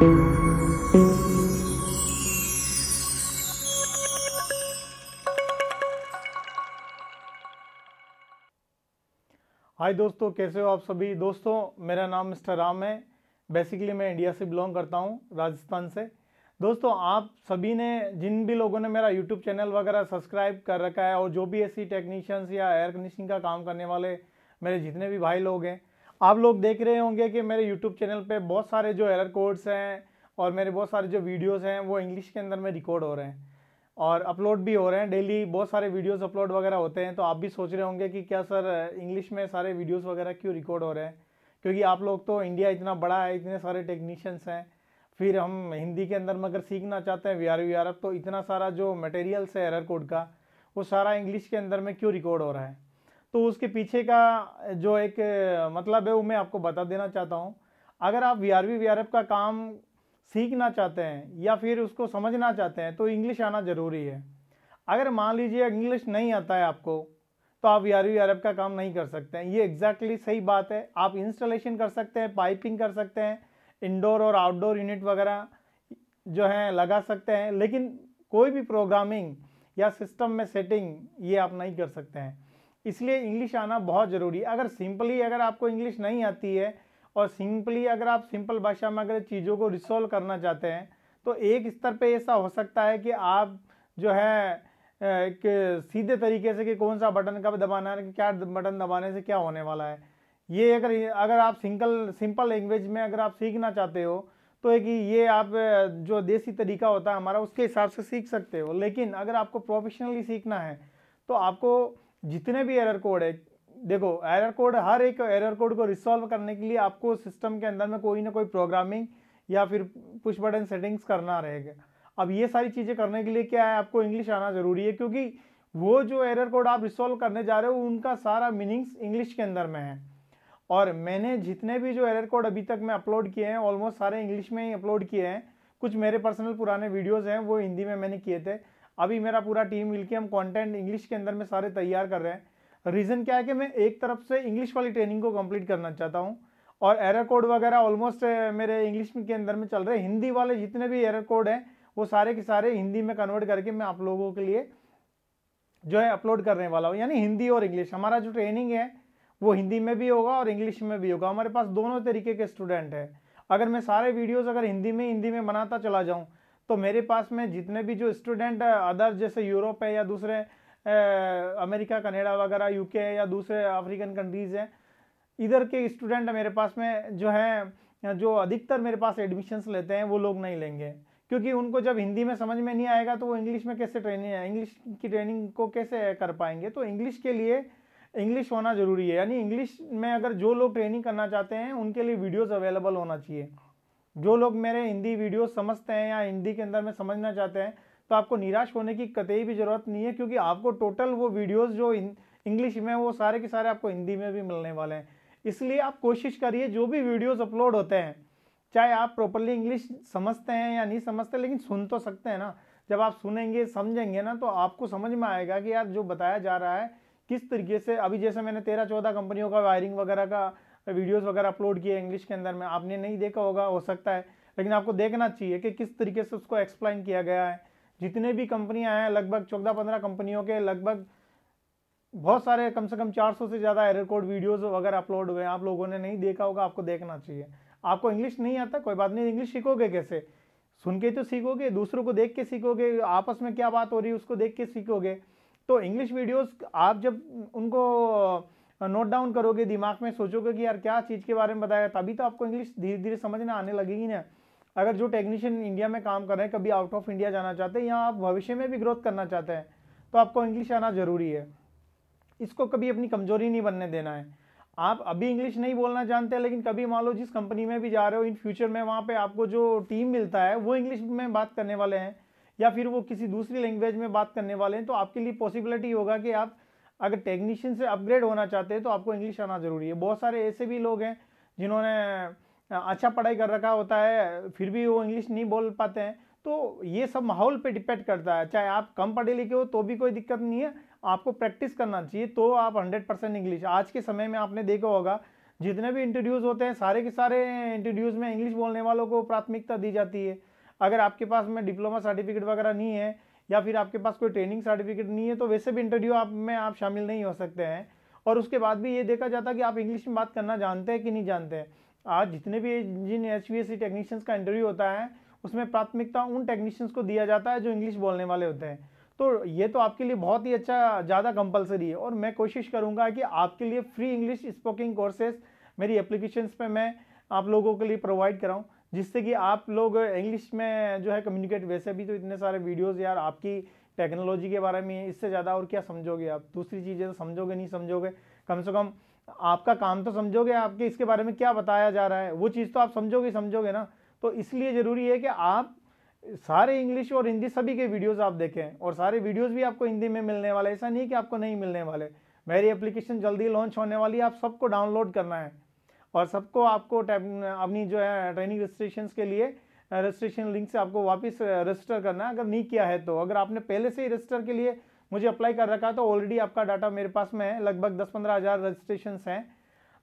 हाय दोस्तों कैसे हो आप सभी दोस्तों मेरा नाम मिस्टर राम है बेसिकली मैं इंडिया से बिलोंग करता हूँ राजस्थान से दोस्तों आप सभी ने जिन भी लोगों ने मेरा यूट्यूब चैनल वगैरह सब्सक्राइब कर रखा है और जो भी ऐसी टेक्नीशियंस या एयर कंडीशनिंग का काम करने वाले मेरे जितने भी भाई लोग हैं आप लोग देख रहे होंगे कि मेरे यूट्यूब चैनल पे बहुत सारे जो एरर कोड्स हैं और मेरे बहुत सारे जो वीडियोस हैं वो इंग्लिश के अंदर में रिकॉर्ड हो रहे हैं और अपलोड भी हो रहे हैं डेली बहुत सारे वीडियोस अपलोड वगैरह होते हैं तो आप भी सोच रहे होंगे कि क्या सर इंग्लिश में सारे वीडियोस वगैरह क्यों रिकॉर्ड हो रहे हैं क्योंकि आप लोग तो इंडिया इतना बड़ा है इतने सारे टेक्नीशियंस हैं फिर हम हिंदी के अंदर में अगर सीखना चाहते हैं वी आर वी आर तो इतना सारा जो मटेरियल्स है एरर कोड का वो सारा इंग्लिश के अंदर में क्यों रिकॉर्ड हो रहा है तो उसके पीछे का जो एक मतलब है वो मैं आपको बता देना चाहता हूँ अगर आप वी आर वी का काम सीखना चाहते हैं या फिर उसको समझना चाहते हैं तो इंग्लिश आना ज़रूरी है अगर मान लीजिए इंग्लिश नहीं आता है आपको तो आप वी आर वी का काम नहीं कर सकते हैं ये एग्जैक्टली exactly सही बात है आप इंस्टॉलेशन कर सकते हैं पाइपिंग कर सकते हैं इंडोर और आउटडोर यूनिट वगैरह जो हैं लगा सकते हैं लेकिन कोई भी प्रोग्रामिंग या सिस्टम में सेटिंग ये आप नहीं कर सकते हैं इसलिए इंग्लिश आना बहुत ज़रूरी है अगर सिंपली अगर आपको इंग्लिश नहीं आती है और सिंपली अगर आप सिंपल भाषा में अगर चीज़ों को रिसोल्व करना चाहते हैं तो एक स्तर पे ऐसा हो सकता है कि आप जो है एक सीधे तरीके से कि कौन सा बटन कब दबाना है क्या बटन दबाने से क्या होने वाला है ये अगर अगर आप सिंगल सिंपल लैंग्वेज में अगर आप सीखना चाहते हो तो एक ये आप जो देसी तरीका होता है हमारा उसके हिसाब से सीख सकते हो लेकिन अगर आपको प्रोफेशनली सीखना है तो आपको जितने भी एरर कोड है देखो एरर कोड हर एक एरर कोड को रिसॉल्व करने के लिए आपको सिस्टम के अंदर में कोई ना कोई प्रोग्रामिंग या फिर पुश बटन सेटिंग्स करना रहेगा अब ये सारी चीज़ें करने के लिए क्या है आपको इंग्लिश आना ज़रूरी है क्योंकि वो जो एरर कोड आप रिसॉल्व करने जा रहे हो उनका सारा मीनिंग्स इंग्लिश के अंदर में है और मैंने जितने भी जो एरर कोड अभी तक मैं अपलोड किए हैं ऑलमोस्ट सारे इंग्लिश में ही अपलोड किए हैं कुछ मेरे पर्सनल पुराने वीडियोज़ हैं वो हिंदी में मैंने किए थे अभी मेरा पूरा टीम मिलकर हम कंटेंट इंग्लिश के अंदर में सारे तैयार कर रहे हैं रीज़न क्या है कि मैं एक तरफ से इंग्लिश वाली ट्रेनिंग को कंप्लीट करना चाहता हूँ और एरर कोड वगैरह ऑलमोस्ट मेरे इंग्लिश के अंदर में चल रहे हैं हिंदी वाले जितने भी एरर कोड हैं वो सारे के सारे हिंदी में कन्वर्ट करके मैं आप लोगों के लिए जो है अपलोड करने वाला हूँ यानी हिंदी और इंग्लिश हमारा जो ट्रेनिंग है वो हिंदी में भी होगा और इंग्लिश में भी होगा हमारे पास दोनों तरीके के स्टूडेंट हैं अगर मैं सारे वीडियोस अगर हिंदी में हिंदी में बनाता चला जाऊँ तो मेरे पास में जितने भी जो स्टूडेंट अदर जैसे यूरोप है या दूसरे ए, अमेरिका कनेडा वगैरह यूके या दूसरे अफ्रीकन कंट्रीज़ हैं इधर के स्टूडेंट मेरे पास में जो है जो अधिकतर मेरे पास एडमिशन्स लेते हैं वो लोग नहीं लेंगे क्योंकि उनको जब हिंदी में समझ में नहीं आएगा तो वो इंग्लिश में कैसे ट्रेनिंग है इंग्लिश की ट्रेनिंग को कैसे कर पाएंगे तो इंग्लिश के लिए इंग्लिश होना ज़रूरी है यानी इंग्लिश में अगर जो लोग ट्रेनिंग करना चाहते हैं उनके लिए वीडियोज़ अवेलेबल होना चाहिए जो लोग मेरे हिंदी वीडियो समझते हैं या हिंदी के अंदर में समझना चाहते हैं तो आपको निराश होने की कतई भी ज़रूरत नहीं है क्योंकि आपको टोटल वो वीडियोज़ जो इंग्लिश में वो सारे के सारे आपको हिंदी में भी मिलने वाले हैं इसलिए आप कोशिश करिए जो भी वीडियोज अपलोड होते हैं चाहे आप प्रॉपरली इंग्लिश समझते हैं या नहीं समझते लेकिन सुन तो सकते हैं ना जब आप सुनेंगे समझेंगे ना तो आपको समझ में आएगा कि यार जो बताया जा रहा है किस तरीके से अभी जैसे मैंने तेरह चौदह कंपनियों का वायरिंग वगैरह का वीडियोस वगैरह अपलोड किए इंग्लिश के अंदर में आपने नहीं देखा होगा हो सकता है लेकिन आपको देखना चाहिए कि किस तरीके से उसको एक्सप्लेन किया गया है जितने भी कंपनियां हैं लगभग चौदह पंद्रह कंपनियों के लगभग बहुत सारे कम से कम 400 से ज़्यादा एरर कोड वीडियोस वगैरह अपलोड हुए हैं आप लोगों ने नहीं देखा होगा आपको देखना चाहिए आपको इंग्लिश नहीं आता कोई बात नहीं इंग्लिश सीखोगे कैसे सुन के तो सीखोगे दूसरों को देख के सीखोगे आपस में क्या बात हो रही है उसको देख के सीखोगे तो इंग्लिश वीडियोज़ आप जब उनको नोट डाउन करोगे दिमाग में सोचोगे कि यार क्या चीज़ के बारे में बताया तभी तो आपको इंग्लिश धीरे धीरे समझ में आने लगेगी ना अगर जो टेक्नीशियन इंडिया में काम कर रहे हैं कभी आउट ऑफ इंडिया जाना चाहते हैं या आप भविष्य में भी ग्रोथ करना चाहते हैं तो आपको इंग्लिश आना ज़रूरी है इसको कभी अपनी कमजोरी नहीं बनने देना है आप अभी इंग्लिश नहीं बोलना जानते हैं लेकिन कभी मान लो जिस कंपनी में भी जा रहे हो इन फ्यूचर में वहाँ पे आपको जो टीम मिलता है वो इंग्लिश में बात करने वाले हैं या फिर वो किसी दूसरी लैंग्वेज में बात करने वाले हैं तो आपके लिए पॉसिबिलिटी होगा कि आप अगर टेक्नीशियन से अपग्रेड होना चाहते हैं तो आपको इंग्लिश आना ज़रूरी है बहुत सारे ऐसे भी लोग हैं जिन्होंने अच्छा पढ़ाई कर रखा होता है फिर भी वो इंग्लिश नहीं बोल पाते हैं तो ये सब माहौल पे डिपेंड करता है चाहे आप कम पढ़े लिखे हो तो भी कोई दिक्कत नहीं है आपको प्रैक्टिस करना चाहिए तो आप हंड्रेड परसेंट इंग्लिश आज के समय में आपने देखा होगा जितने भी इंटरव्यूज़ होते हैं सारे के सारे इंटरव्यूज़ में इंग्लिश बोलने वालों को प्राथमिकता दी जाती है अगर आपके पास में डिप्लोमा सर्टिफिकेट वगैरह नहीं है या फिर आपके पास कोई ट्रेनिंग सर्टिफिकेट नहीं है तो वैसे भी इंटरव्यू आप में आप शामिल नहीं हो सकते हैं और उसके बाद भी ये देखा जाता है कि आप इंग्लिश में बात करना जानते हैं कि नहीं जानते हैं आज जितने भी जिन एच वी टेक्नीशियंस का इंटरव्यू होता है उसमें प्राथमिकता उन टेक्नीशियंस को दिया जाता है जो इंग्लिश बोलने वाले होते हैं तो ये तो आपके लिए बहुत ही अच्छा ज़्यादा कंपलसरी है और मैं कोशिश करूँगा कि आपके लिए फ्री इंग्लिश स्पोकिंग कोर्सेज मेरी एप्लीकेशन पर मैं आप लोगों के लिए प्रोवाइड कराऊँ जिससे कि आप लोग इंग्लिश में जो है कम्युनिकेट वैसे भी तो इतने सारे वीडियोस यार आपकी टेक्नोलॉजी के बारे में इससे ज़्यादा और क्या समझोगे आप दूसरी चीज़ें तो समझोगे नहीं समझोगे कम से कम आपका काम तो समझोगे आपके इसके बारे में क्या बताया जा रहा है वो चीज़ तो आप समझोगे समझोगे ना तो इसलिए ज़रूरी है कि आप सारे इंग्लिश और हिंदी सभी के वीडियोस आप देखें और सारे वीडियोस भी आपको हिंदी में मिलने वाले ऐसा नहीं कि आपको नहीं मिलने वाले मेरी एप्लीकेशन जल्दी लॉन्च होने वाली है आप सबको डाउनलोड करना है और सबको आपको अपनी जो है ट्रेनिंग रजिस्ट्रेशन के लिए रजिस्ट्रेशन लिंक से आपको वापस रजिस्टर करना है अगर नहीं किया है तो अगर आपने पहले से ही रजिस्टर के लिए मुझे अप्लाई कर रखा तो ऑलरेडी आपका डाटा मेरे पास में है लगभग दस पंद्रह हज़ार रजिस्ट्रेशन हैं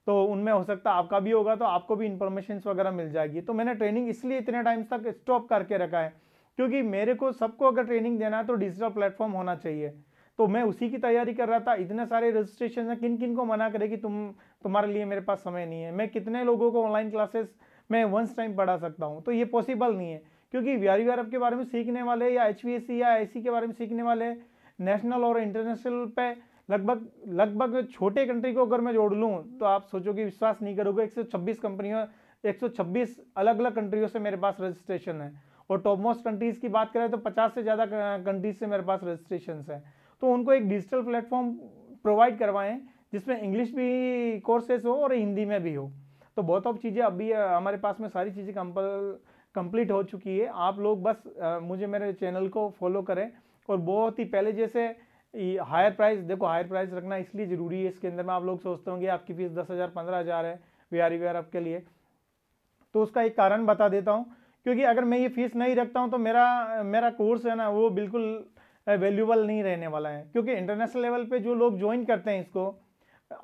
तो उनमें हो सकता है आपका भी होगा तो आपको भी इन्फॉर्मेशन वगैरह मिल जाएगी तो मैंने ट्रेनिंग इसलिए इतने टाइम तक स्टॉप करके रखा है क्योंकि मेरे को सबको अगर ट्रेनिंग देना है तो डिजिटल प्लेटफॉर्म होना चाहिए तो मैं उसी की तैयारी कर रहा था इतने सारे रजिस्ट्रेशन हैं किन किन को मना करे कि तुम तुम्हारे लिए मेरे पास समय नहीं है मैं कितने लोगों को ऑनलाइन क्लासेस मैं वंस टाइम पढ़ा सकता हूँ तो ये पॉसिबल नहीं है क्योंकि वी आर आर के बारे में सीखने वाले या एच या आई के बारे में सीखने वाले नेशनल और इंटरनेशनल पे लगभग लगभग छोटे कंट्री को अगर मैं जोड़ लूँ तो आप सोचोगे विश्वास नहीं करोगे छब्बीस कंपनियों छब्बीस अलग अलग कंट्रियों से मेरे पास रजिस्ट्रेशन है और टॉप मोस्ट कंट्रीज़ की बात करें तो 50 से ज़्यादा कंट्रीज से मेरे पास रजिस्ट्रेशन है तो उनको एक डिजिटल प्लेटफॉर्म प्रोवाइड करवाएं जिसमें इंग्लिश भी कोर्सेस हो और हिंदी में भी हो तो बहुत ऑफ चीज़ें अभी हमारे पास में सारी चीज़ें कंपल कंप्लीट हो चुकी है आप लोग बस आ, मुझे मेरे चैनल को फॉलो करें और बहुत ही पहले जैसे हायर प्राइस देखो हायर प्राइस रखना इसलिए ज़रूरी है इसके अंदर में आप लोग सोचते होंगे आपकी फ़ीस दस हज़ार पंद्रह हज़ार है वी आर वी आर आपके लिए तो उसका एक कारण बता देता हूँ क्योंकि अगर मैं ये फ़ीस नहीं रखता हूँ तो मेरा मेरा कोर्स है ना वो बिल्कुल वैल्यूबल नहीं रहने वाला है क्योंकि इंटरनेशनल लेवल पे जो लोग ज्वाइन करते हैं इसको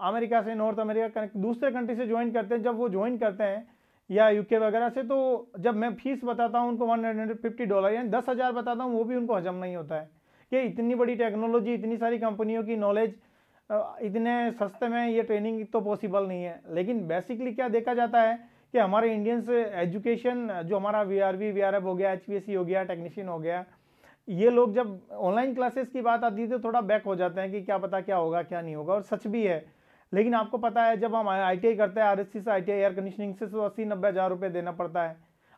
अमेरिका से नॉर्थ अमेरिका दूसरे कंट्री से ज्वाइन करते हैं जब वो ज्वाइन करते हैं या यूके वगैरह से तो जब मैं फीस बताता हूँ उनको वन हंड्रेड फिफ्टी डॉलर यानी दस हज़ार बताता हूँ वो भी उनको हजम नहीं होता है कि इतनी बड़ी टेक्नोलॉजी इतनी सारी कंपनियों की नॉलेज इतने सस्ते में ये ट्रेनिंग तो पॉसिबल नहीं है लेकिन बेसिकली क्या देखा जाता है कि हमारे इंडियंस एजुकेशन जो हमारा V R V V R F हो गया एच पी एस सी हो गया टेक्नीशियन हो गया ये लोग जब ऑनलाइन क्लासेस की बात आती है तो थोड़ा बैक हो जाते हैं कि क्या पता क्या होगा क्या नहीं होगा और सच भी है लेकिन आपको पता है जब हम आई करते हैं आर से आई एयर कंडीशनिंग से तो अस्सी नब्बे हज़ार रुपये देना पड़ता है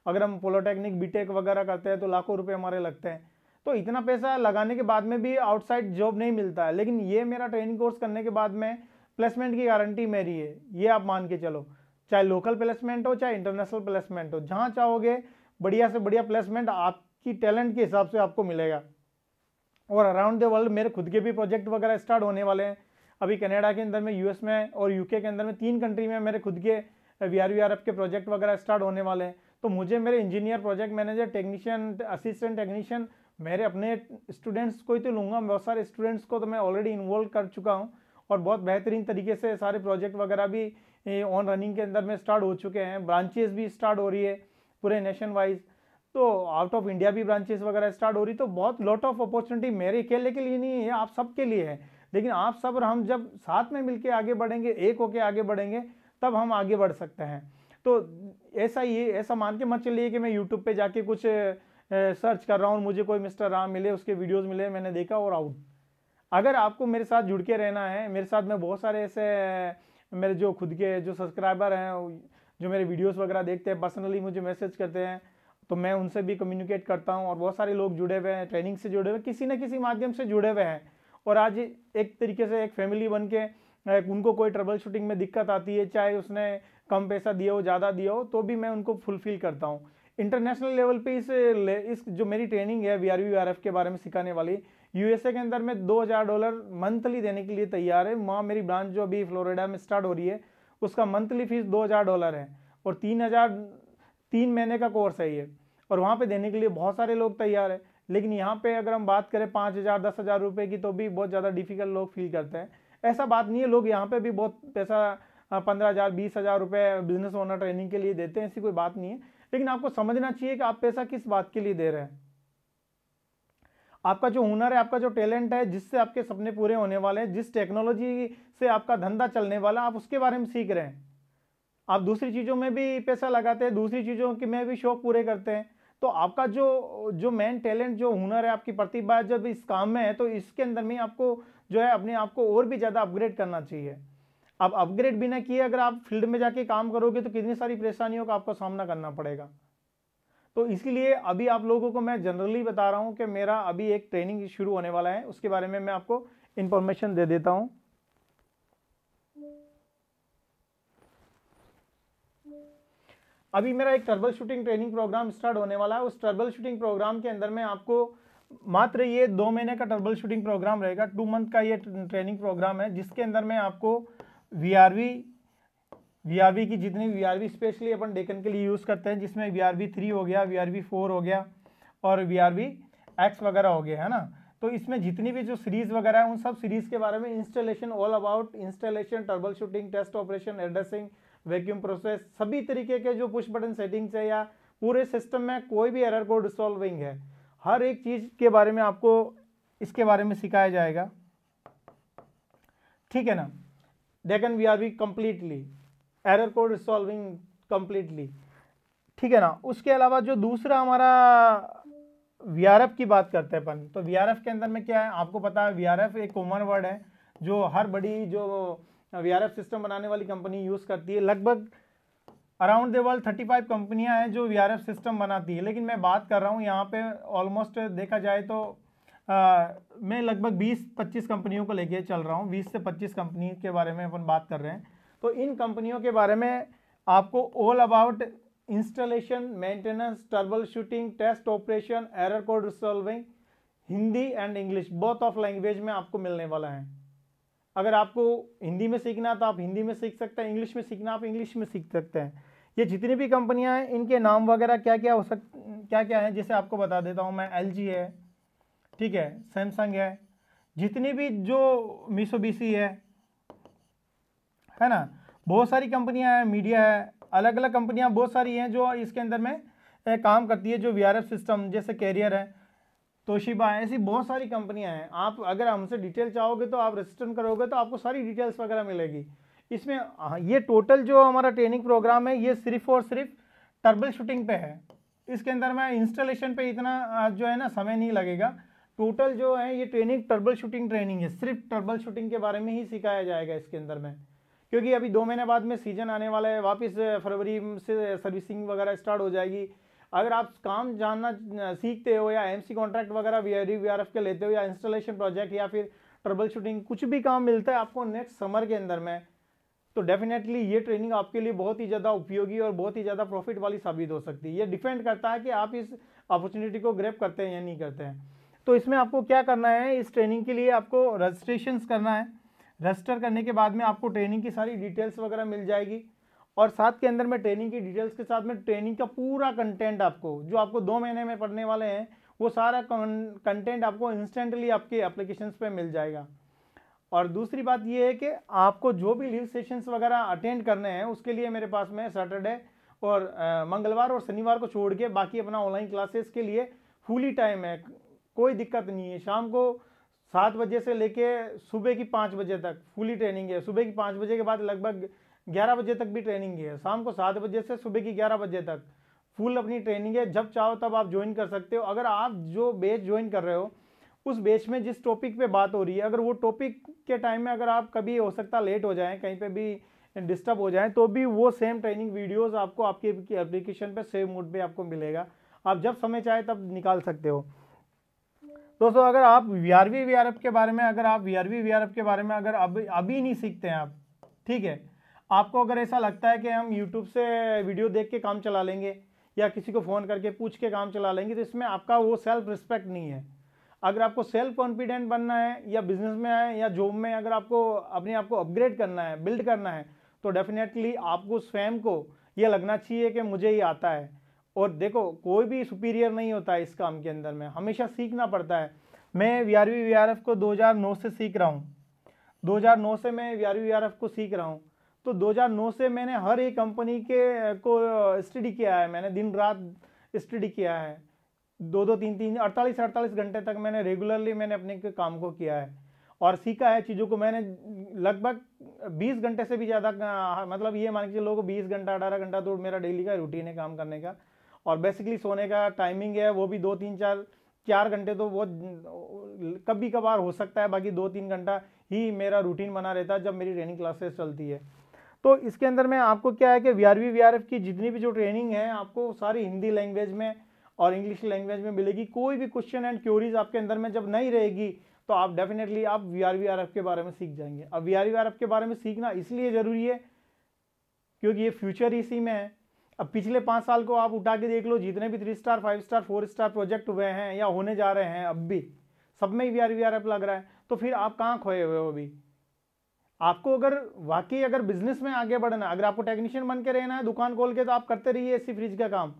अगर हम पॉलिटेक्निक बीटेक वगैरह करते हैं तो लाखों रुपये हमारे लगते हैं तो इतना पैसा लगाने के बाद में भी आउटसाइड जॉब नहीं मिलता है लेकिन ये मेरा ट्रेनिंग कोर्स करने के बाद में प्लेसमेंट की गारंटी मेरी है ये आप मान के चलो चाहे लोकल प्लेसमेंट हो चाहे इंटरनेशनल प्लेसमेंट हो जहाँ चाहोगे बढ़िया से बढ़िया प्लेसमेंट आप कि टैलेंट के हिसाब से आपको मिलेगा और अराउंड द वर्ल्ड मेरे खुद के भी प्रोजेक्ट वगैरह स्टार्ट होने वाले हैं अभी कनाडा के अंदर में यूएस में और यूके के अंदर में तीन कंट्री में मेरे खुद के V R V R F के प्रोजेक्ट वगैरह स्टार्ट होने वाले हैं तो मुझे मेरे engineer project manager technician assistant technician मेरे अपने स्टूडेंट्स को ही तो लूँगा बहुत सारे स्टूडेंट्स को तो मैं ऑलरेडी इन्वॉल्व कर चुका हूँ और बहुत बेहतरीन तरीके से सारे प्रोजेक्ट वगैरह भी ऑन रनिंग के अंदर में स्टार्ट हो चुके हैं ब्रांचेज भी स्टार्ट हो रही है पूरे नेशन वाइज़ तो आउट ऑफ इंडिया भी ब्रांचेस वगैरह स्टार्ट हो रही तो बहुत लॉट ऑफ अपॉर्चुनिटी मेरे अकेले के लिए नहीं है आप सबके लिए है लेकिन आप सब हम जब साथ में मिलकर आगे बढ़ेंगे एक होके आगे बढ़ेंगे तब हम आगे बढ़ सकते हैं तो ऐसा ही ऐसा मान के मत चलिए कि मैं यूट्यूब पर जाके कुछ सर्च कर रहा हूँ मुझे कोई मिस्टर राम मिले उसके वीडियोज़ मिले मैंने देखा और आउट अगर आपको मेरे साथ जुड़ के रहना है मेरे साथ में बहुत सारे ऐसे मेरे जो खुद के जो सब्सक्राइबर हैं जो मेरे वीडियोस वगैरह देखते हैं पर्सनली मुझे मैसेज करते हैं तो मैं उनसे भी कम्युनिकेट करता हूँ और बहुत सारे लोग जुड़े हुए हैं ट्रेनिंग से जुड़े हुए किसी न किसी माध्यम से जुड़े हुए हैं और आज एक तरीके से एक फैमिली बन के उनको कोई ट्रबल शूटिंग में दिक्कत आती है चाहे उसने कम पैसा दिया हो ज़्यादा दिया हो तो भी मैं उनको फुलफिल करता हूँ इंटरनेशनल लेवल पे इस ले, इस जो मेरी ट्रेनिंग है V R V R F के बारे में सिखाने वाली यूएसए के अंदर मैं दो हज़ार डॉलर मंथली देने के लिए तैयार है वहाँ मेरी ब्रांच जो अभी फ्लोरिडा में स्टार्ट हो रही है उसका मंथली फीस दो हज़ार डॉलर है और तीन हज़ार तीन महीने का कोर्स है ये और वहाँ पे देने के लिए बहुत सारे लोग तैयार हैं लेकिन यहाँ पे अगर हम बात करें पाँच हज़ार दस हज़ार रुपये की तो भी बहुत ज़्यादा डिफिकल्ट लोग फील करते हैं ऐसा बात नहीं है लोग यहाँ पे भी बहुत पैसा हाँ, पंद्रह हज़ार बीस हज़ार रुपये बिजनेस ओनर ट्रेनिंग के लिए देते हैं ऐसी कोई बात नहीं है लेकिन आपको समझना चाहिए कि आप पैसा किस बात के लिए दे रहे हैं आपका जो हुनर है आपका जो टैलेंट है जिससे आपके सपने पूरे होने वाले हैं जिस टेक्नोलॉजी से आपका धंधा चलने वाला आप उसके बारे में सीख रहे हैं आप दूसरी चीज़ों में भी पैसा लगाते हैं दूसरी चीज़ों के में भी शौक पूरे करते हैं तो आपका जो जो मेन टैलेंट जो हुनर है आपकी प्रतिभा जब इस काम में है तो इसके अंदर में आपको जो है अपने आप को और भी ज़्यादा अपग्रेड करना चाहिए आप अपग्रेड बिना किए अगर आप फील्ड में जाके काम करोगे तो कितनी सारी परेशानियों का आपको सामना करना पड़ेगा तो इसलिए अभी आप लोगों को मैं जनरली बता रहा हूँ कि मेरा अभी एक ट्रेनिंग शुरू होने वाला है उसके बारे में मैं आपको इन्फॉर्मेशन दे देता हूँ अभी मेरा एक troubleshooting training programme start होने वाला है उस ट्रबल शूटिंग प्रोग्राम के अंदर में आपको मात्र ये दो महीने का ट्रबल शूटिंग प्रोग्राम रहेगा टू मंथ का ये ट्रेनिंग प्रोग्राम है जिसके अंदर में आपको वी वी की जितनी वी स्पेशली अपन डेकन के लिए यूज़ करते हैं जिसमें वी थ्री हो गया वी फोर हो गया और वी एक्स वगैरह हो गया है ना तो इसमें जितनी भी जो सीरीज़ वगैरह है उन सब सीरीज़ के बारे में installation all about installation troubleshooting test operation addressing vacuum process सभी तरीके के जो पुश बटन सेटिंग्स है या पूरे सिस्टम में कोई भी एरर कोड सॉल्विंग है हर एक चीज़ के बारे में आपको इसके बारे में सिखाया जाएगा ठीक है ना Daikin V R V completely error code solving completely ठीक है ना उसके अलावा जो दूसरा हमारा वी की बात करते हैं अपन तो वी के अंदर में क्या है आपको पता है वी एक कॉमन वर्ड है जो हर बड़ी जो वी सिस्टम e बनाने वाली कंपनी यूज़ करती है लगभग around the world thirty five कंपनियाँ हैं जो वी e सिस्टम बनाती है लेकिन मैं बात कर रहा हूँ यहाँ पे ऑलमोस्ट देखा जाए तो आ, मैं लगभग बीस पच्चीस कंपनियों को लेके चल रहा हूँ बीस से पच्चीस कंपनी के बारे में अपन बात कर रहे हैं तो इन कंपनियों के बारे में आपको all about installation maintenance troubleshooting test operation error code resolving Hindi and English both of language में आपको मिलने वाला है अगर आपको हिंदी में सीखना है तो आप हिंदी में सीख सकते हैं इंग्लिश में सीखना आप इंग्लिश में सीख सकते हैं ये जितनी भी कंपनियां हैं इनके नाम वगैरह क्या क्या हो सक क्या क्या है जैसे आपको बता देता हूँ मैं एल है ठीक है सैमसंग है जितनी भी जो मीसो है है ना बहुत सारी कंपनियां हैं मीडिया है अलग अलग कंपनियां बहुत सारी हैं जो इसके अंदर में काम करती है जो वी सिस्टम जैसे कैरियर है तोशिबा ऐसी बहुत सारी कंपनियां हैं आप अगर हमसे डिटेल चाहोगे तो आप रजिस्टर करोगे तो आपको सारी डिटेल्स वगैरह मिलेगी इसमें हाँ, ये टोटल जो हमारा ट्रेनिंग प्रोग्राम है ये सिर्फ और सिर्फ टर्बल शूटिंग पे है इसके अंदर में इंस्टॉलेशन पे इतना जो है ना समय नहीं लगेगा टोटल जो है ये ट्रेनिंग टर्बल शूटिंग ट्रेनिंग है सिर्फ टर्बल शूटिंग के बारे में ही सिखाया जाएगा इसके अंदर में क्योंकि अभी दो महीने बाद में सीजन आने वाला है वापस फरवरी से सर्विसिंग वगैरह स्टार्ट हो जाएगी अगर आप काम जानना सीखते हो या सी कॉन्ट्रैक्ट वगैरह वी एफ के लेते हो या इंस्टॉलेशन प्रोजेक्ट या फिर ट्रबल शूटिंग कुछ भी काम मिलता है आपको नेक्स्ट समर के अंदर में तो डेफिनेटली ये ट्रेनिंग आपके लिए बहुत ही ज़्यादा उपयोगी और बहुत ही ज़्यादा प्रॉफिट वाली साबित हो सकती है ये डिपेंड करता है कि आप इस अपॉर्चुनिटी को ग्रेप करते हैं या नहीं करते हैं तो इसमें आपको क्या करना है इस ट्रेनिंग के लिए आपको रजिस्ट्रेशन करना है रजिस्टर करने के बाद में आपको ट्रेनिंग की सारी डिटेल्स वगैरह मिल जाएगी और साथ के अंदर में ट्रेनिंग की डिटेल्स के साथ में ट्रेनिंग का पूरा कंटेंट आपको जो आपको दो महीने में पढ़ने वाले हैं वो सारा कंटेंट आपको इंस्टेंटली आपके एप्लीकेशन पर मिल जाएगा और दूसरी बात ये है कि आपको जो भी लीव सेशंस वगैरह अटेंड करने हैं उसके लिए मेरे पास में सैटरडे और मंगलवार और शनिवार को छोड़ के बाकी अपना ऑनलाइन क्लासेस के लिए फुली टाइम है कोई दिक्कत नहीं है शाम को सात बजे से लेके सुबह की पाँच बजे तक फुली ट्रेनिंग है सुबह की पाँच बजे के बाद लगभग ग्यारह बजे तक भी ट्रेनिंग है शाम को सात बजे से सुबह की ग्यारह बजे तक फुल अपनी ट्रेनिंग है जब चाहो तब आप ज्वाइन कर सकते हो अगर आप जो बेच ज्वाइन कर रहे हो उस बेच में जिस टॉपिक पे बात हो रही है अगर वो टॉपिक के टाइम में अगर आप कभी हो सकता लेट हो जाएं कहीं पे भी डिस्टर्ब हो जाएं तो भी वो सेम ट्रेनिंग वीडियोस आपको आपके एप्लीकेशन पे सेम मोड पे आपको मिलेगा आप जब समय चाहे तब निकाल सकते हो दोस्तों अगर आप वी आर वी के बारे में अगर आप वी आर वी के बारे में अगर अभी अभी नहीं सीखते हैं आप ठीक है आपको अगर ऐसा लगता है कि हम यूट्यूब से वीडियो देख के काम चला लेंगे या किसी को फ़ोन करके पूछ के काम चला लेंगे तो इसमें आपका वो सेल्फ रिस्पेक्ट नहीं है अगर आपको सेल्फ कॉन्फिडेंट बनना है या बिजनेस में आए या जॉब में अगर आपको अपने आप को अपग्रेड करना है बिल्ड करना है तो डेफिनेटली आपको स्वयं को ये लगना चाहिए कि मुझे ये आता है और देखो कोई भी सुपीरियर नहीं होता है इस काम के अंदर में हमेशा सीखना पड़ता है मैं वी आर को 2009 से सीख रहा हूँ 2009 से मैं वी आर को सीख रहा हूँ तो 2009 से मैंने हर एक कंपनी के को स्टडी किया है मैंने दिन रात स्टडी किया है दो दो तीन तीन अड़तालीस अड़तालीस घंटे तक मैंने रेगुलरली मैंने अपने काम को किया है और सीखा है चीज़ों को मैंने लगभग 20 घंटे से भी ज़्यादा मतलब ये मान के लोग 20 घंटा अठारह घंटा तो मेरा डेली का रूटीन है काम करने का और बेसिकली सोने का टाइमिंग है वो भी दो तीन चार चार घंटे तो बहुत कभी कभार हो सकता है बाकी दो तीन घंटा ही मेरा रूटीन बना रहता है जब मेरी ट्रेनिंग क्लासेस चलती है तो इसके अंदर में आपको क्या है कि V R V V R F की जितनी भी जो ट्रेनिंग है आपको सारी हिंदी लैंग्वेज में और इंग्लिश लैंग्वेज में मिलेगी कोई भी क्वेश्चन एंड क्योरीज आपके अंदर में जब नहीं रहेगी तो आप डेफिनेटली आप V R V R F के बारे में सीख जाएंगे अब V R V R F के बारे में सीखना इसलिए ज़रूरी है क्योंकि ये फ्यूचर इसी में है अब पिछले पाँच साल को आप उठा के देख लो जितने भी three star five star four star project हुए हैं या होने जा रहे हैं अब भी सब में ही V R V R F लग रहा है तो फिर आप कहाँ खोए हुए हो अभी आपको अगर वाकई अगर बिजनेस में आगे बढ़ना अगर आपको टेक्नीशियन बन के रहना है दुकान खोल के तो आप करते रहिए ए फ्रिज का काम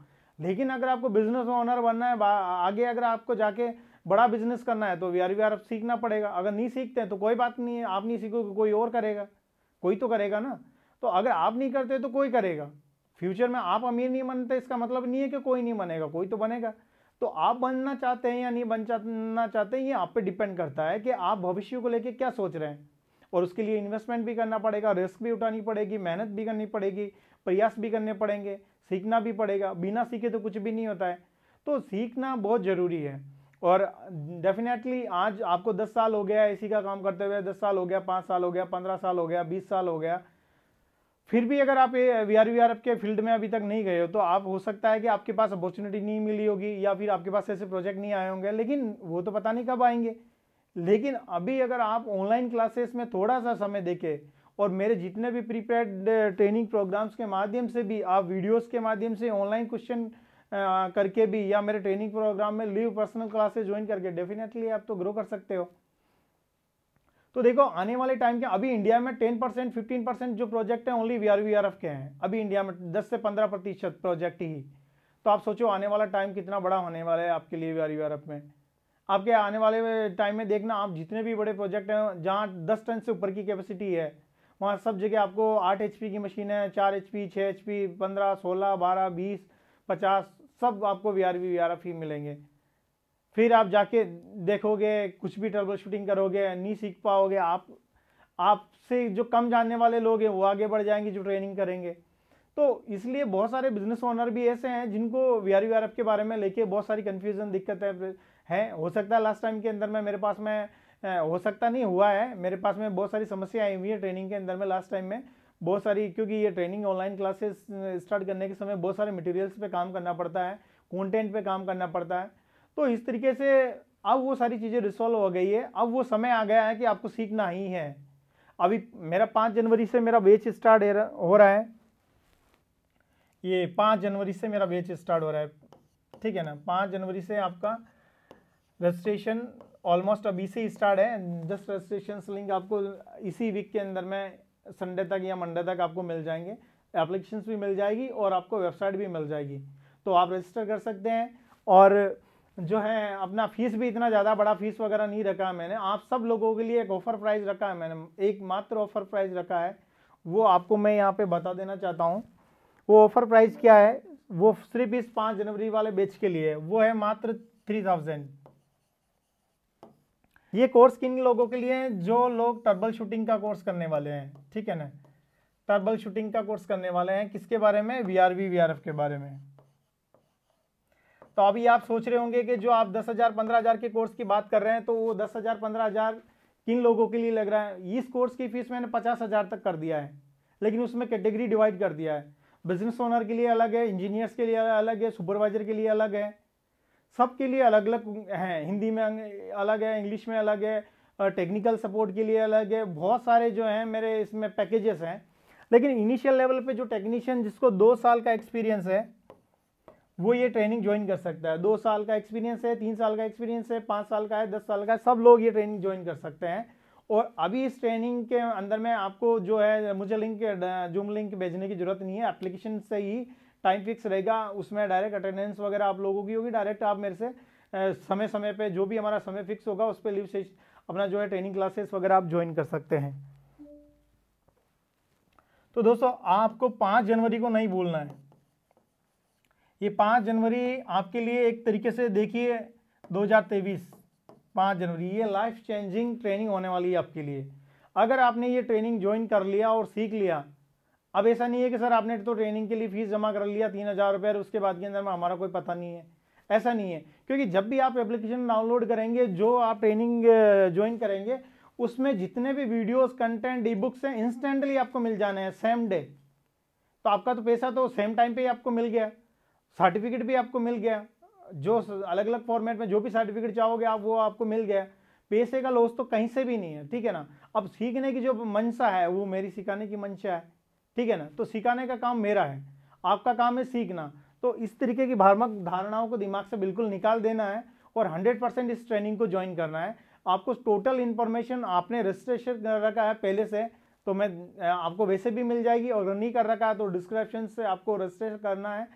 लेकिन अगर आपको बिजनेस ओनर बनना है आगे अगर आपको जाके बड़ा बिजनेस करना है तो वी आर वी आर सीखना पड़ेगा अगर नहीं सीखते हैं तो कोई बात नहीं है आप नहीं सीखोगे तो कोई और करेगा कोई तो करेगा ना तो अगर आप नहीं करते तो कोई करेगा फ्यूचर में आप अमीर नहीं बनते इसका मतलब नहीं है कि कोई नहीं बनेगा कोई तो बनेगा तो आप बनना चाहते हैं या नहीं बनना चाहते हैं ये आप पे डिपेंड करता है कि आप भविष्य को लेकर क्या सोच रहे हैं और उसके लिए इन्वेस्टमेंट भी करना पड़ेगा रिस्क भी उठानी पड़ेगी मेहनत भी करनी पड़ेगी प्रयास भी करने पड़ेंगे सीखना भी पड़ेगा बिना सीखे तो कुछ भी नहीं होता है तो सीखना बहुत ज़रूरी है और डेफिनेटली आज आपको 10 साल हो गया इसी का काम करते हुए 10 साल हो गया 5 साल हो गया 15 साल हो गया 20 साल हो गया फिर भी अगर आप V R V R F के फील्ड में अभी तक नहीं गए हो तो आप हो सकता है कि आपके पास अपॉर्चुनिटी नहीं मिली होगी या फिर आपके पास ऐसे प्रोजेक्ट नहीं आए होंगे लेकिन वो तो पता नहीं कब आएंगे लेकिन अभी अगर आप ऑनलाइन क्लासेस में थोड़ा सा समय देखें और मेरे जितने भी प्रीपेड ट्रेनिंग प्रोग्राम्स के माध्यम से भी आप वीडियोस के माध्यम से ऑनलाइन क्वेश्चन uh, करके भी या मेरे ट्रेनिंग प्रोग्राम में लिव पर्सनल क्लासेस ज्वाइन करके डेफिनेटली आप तो ग्रो कर सकते हो तो देखो आने वाले टाइम के अभी इंडिया में टेन परसेंट फिफ्टीन परसेंट जो प्रोजेक्ट हैं only V R R F के हैं अभी इंडिया में दस से पंद्रह प्रतिशत प्रोजेक्ट ही तो आप सोचो आने वाला टाइम कितना बड़ा होने वाला है आपके लिए वी आर आर एफ में आपके आने वाले टाइम में देखना आप जितने भी बड़े प्रोजेक्ट हैं जहाँ दस टन से ऊपर की कैपेसिटी है वहाँ सब जगह आपको आठ एच की मशीन है चार एच पी छः एच पी पंद्रह सोलह बारह बीस पचास सब आपको V R V V R F ही मिलेंगे फिर आप जाके देखोगे कुछ भी ट्रबल शूटिंग करोगे नहीं सीख पाओगे आप आपसे जो कम जानने वाले लोग हैं वो आगे बढ़ जाएंगे जो ट्रेनिंग करेंगे तो इसलिए बहुत सारे बिजनेस ओनर भी ऐसे हैं जिनको V R V R F के बारे में लेके बहुत सारी कन्फ्यूज़न दिक्कत है है हो सकता है लास्ट टाइम के अंदर में मेरे पास में हो सकता नहीं हुआ है मेरे पास में बहुत सारी समस्या आई हुई है ट्रेनिंग के अंदर में लास्ट टाइम में बहुत सारी क्योंकि ये ट्रेनिंग ऑनलाइन क्लासेस स्टार्ट करने के समय बहुत सारे मटेरियल्स पे काम करना पड़ता है कंटेंट पे काम करना पड़ता है तो इस तरीके से अब वो सारी चीज़ें रिसॉल्व हो गई है अब वो समय आ गया है कि आपको सीखना ही है अभी मेरा पाँच जनवरी से मेरा बेच स्टार्ट हो रहा है ये पाँच जनवरी से मेरा बेच स्टार्ट हो रहा है ठीक है ना पाँच जनवरी से आपका रजिस्ट्रेशन ऑलमोस्ट अभी से स्टार्ट है जस्ट रजिस्ट्रेशन लिंक आपको इसी वीक के अंदर में संडे तक या मंडे तक आपको मिल जाएंगे एप्लीकेशन भी मिल जाएगी और आपको वेबसाइट भी मिल जाएगी तो आप रजिस्टर कर सकते हैं और जो है अपना फीस भी इतना ज़्यादा बड़ा फीस वगैरह नहीं रखा है मैंने आप सब लोगों के लिए एक ऑफ़र प्राइस रखा है मैंने एक मात्र ऑफ़र प्राइस रखा है वो आपको मैं यहाँ पे बता देना चाहता हूँ वो ऑफ़र प्राइस क्या है वो सिर्फ इस पाँच जनवरी वाले बेच के लिए वो है मात्र थ्री थाउजेंड ये कोर्स किन लोगों के लिए है जो लोग टर्बल शूटिंग का कोर्स करने वाले हैं ठीक है ना टर्बल शूटिंग का कोर्स करने वाले हैं किसके बारे में V R V V R F के बारे में तो अभी आप सोच रहे होंगे कि जो आप दस हज़ार पंद्रह हज़ार के कोर्स की बात कर रहे हैं तो वो दस हज़ार पंद्रह हज़ार किन लोगों के लिए लग रहा है इस कोर्स की फीस मैंने पचास हज़ार तक कर दिया है लेकिन उसमें कैटेगरी डिवाइड कर दिया है बिजनेस ओनर के लिए अलग है इंजीनियर्स के लिए अलग है सुपरवाइजर के लिए अलग है सबके लिए अलग अलग हैं हिंदी में अलग है इंग्लिश में अलग है टेक्निकल सपोर्ट के लिए अलग है बहुत सारे जो हैं मेरे इसमें पैकेजेस हैं लेकिन इनिशियल लेवल पे जो टेक्नीशियन जिसको दो साल का एक्सपीरियंस है वो ये ट्रेनिंग ज्वाइन कर सकता है दो साल का एक्सपीरियंस है तीन साल का एक्सपीरियंस है पाँच साल का है दस साल का है सब लोग ये ट्रेनिंग ज्वाइन कर सकते हैं और अभी इस ट्रेनिंग के अंदर में आपको जो है मुझे लिंक जूम लिंक भेजने की जरूरत नहीं है एप्लीकेशन से ही टाइम फिक्स रहेगा उसमें डायरेक्ट अटेंडेंस वगैरह आप लोगों की होगी डायरेक्ट आप मेरे से समय समय पे जो भी हमारा समय फिक्स होगा उस पर लिव से अपना जो है ट्रेनिंग क्लासेस वगैरह आप ज्वाइन कर सकते हैं तो दोस्तों आपको पाँच जनवरी को नहीं भूलना है ये पाँच जनवरी आपके लिए एक तरीके से देखिए दो हज़ार तेईस पाँच जनवरी ये लाइफ चेंजिंग ट्रेनिंग होने वाली है आपके लिए अगर आपने ये ट्रेनिंग ज्वाइन कर लिया और सीख लिया अब ऐसा नहीं है कि सर आपने तो ट्रेनिंग के लिए फीस जमा कर लिया तीन हज़ार रुपये और उसके बाद के अंदर में हमारा कोई पता नहीं है ऐसा नहीं है क्योंकि जब भी आप एप्लीकेशन डाउनलोड करेंगे जो आप ट्रेनिंग ज्वाइन करेंगे उसमें जितने भी वीडियोस कंटेंट ई बुक्स हैं इंस्टेंटली आपको मिल जाने हैं सेम डे तो आपका तो पैसा तो सेम टाइम पे ही आपको मिल गया सर्टिफिकेट भी आपको मिल गया जो अलग अलग फॉर्मेट में जो भी सर्टिफिकेट चाहोगे आप वो आपको मिल गया पैसे का लॉस तो कहीं से भी नहीं है ठीक है ना अब सीखने की जो मंशा है वो मेरी सिखाने की मंशा है ठीक है ना तो सिखाने का काम मेरा है आपका काम है सीखना तो इस तरीके की भ्रामक धारणाओं को दिमाग से बिल्कुल निकाल देना है और 100 परसेंट इस ट्रेनिंग को ज्वाइन करना है आपको टोटल इन्फॉर्मेशन आपने रजिस्ट्रेशन कर रखा है पहले से तो मैं आपको वैसे भी मिल जाएगी और नहीं कर रखा है तो डिस्क्रिप्शन से आपको रजिस्ट्रेशन करना है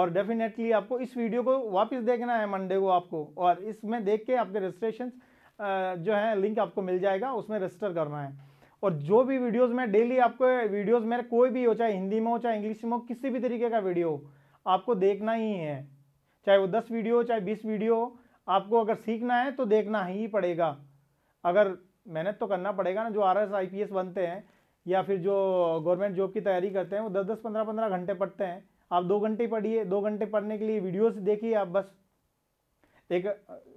और डेफिनेटली आपको इस वीडियो को वापस देखना है मंडे को आपको और इसमें देख के आपके रजिस्ट्रेशन जो है लिंक आपको मिल जाएगा उसमें रजिस्टर करना है और जो भी वीडियोस में डेली आपको वीडियोस मेरे कोई भी हो चाहे हिंदी में हो चाहे इंग्लिश में हो किसी भी तरीके का वीडियो आपको देखना ही है चाहे वो दस वीडियो हो चाहे बीस वीडियो आपको अगर सीखना है तो देखना ही पड़ेगा अगर मेहनत तो करना पड़ेगा ना जो R S I P S बनते हैं या फिर जो गवर्नमेंट जॉब की तैयारी करते हैं वो दस दस पंद्रह पंद्रह घंटे पढ़ते हैं आप दो घंटे पढ़िए दो घंटे पढ़ने के लिए वीडियोस देखिए आप बस एक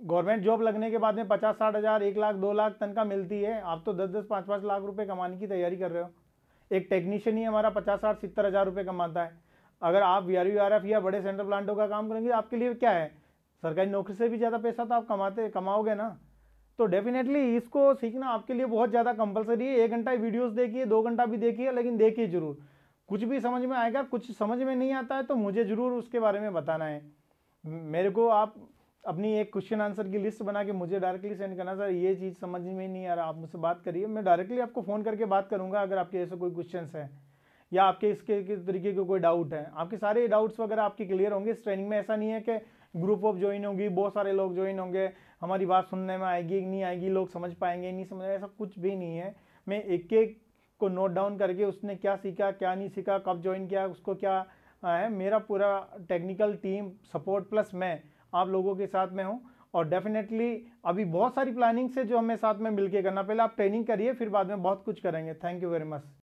गवर्नमेंट जॉब लगने के बाद में पचास साठ हज़ार एक लाख दो लाख तनख्वाह मिलती है आप तो दस दस पाँच पाँच लाख रुपए कमाने की तैयारी कर रहे हो एक टेक्नीशियन ही हमारा पचास साठ सत्तर हज़ार रुपये कमाता है अगर आप V R U R F या बड़े सेंट्रल प्लांटों का काम करेंगे आपके लिए क्या है सरकारी नौकरी से भी ज़्यादा पैसा तो आप कमाते कमाओगे ना तो डेफिनेटली इसको सीखना आपके लिए बहुत ज़्यादा कंपलसरी है एक घंटा वीडियोज़ देखिए दो घंटा भी देखिए लेकिन देखिए ज़रूर कुछ भी समझ में आएगा कुछ समझ में नहीं आता है तो मुझे ज़रूर उसके बारे में बताना है मेरे को आप अपनी एक क्वेश्चन आंसर की लिस्ट बना के मुझे डायरेक्टली सेंड करना सर ये चीज़ समझ में नहीं आ रहा आप मुझसे बात करिए मैं डायरेक्टली आपको फ़ोन करके बात करूँगा अगर आपके ऐसे कोई क्वेश्चन हैं या आपके इसके किस तरीके के कोई डाउट है आपके सारे डाउट्स वगैरह आपके क्लियर होंगे इस ट्रेनिंग में ऐसा नहीं है कि ग्रुप ऑफ ज्वाइन होगी बहुत सारे लोग ज्वाइन होंगे हमारी बात सुनने में आएगी नहीं आएगी लोग समझ पाएंगे नहीं समझ ऐसा कुछ भी नहीं है मैं एक एक को नोट डाउन करके उसने क्या सीखा क्या नहीं सीखा कब ज्वाइन किया उसको क्या है मेरा पूरा टेक्निकल टीम सपोर्ट प्लस मैं आप लोगों के साथ में हूँ और डेफिनेटली अभी बहुत सारी प्लानिंग्स है जो हमें साथ में मिलके करना पहले आप ट्रेनिंग करिए फिर बाद में बहुत कुछ करेंगे थैंक यू वेरी मच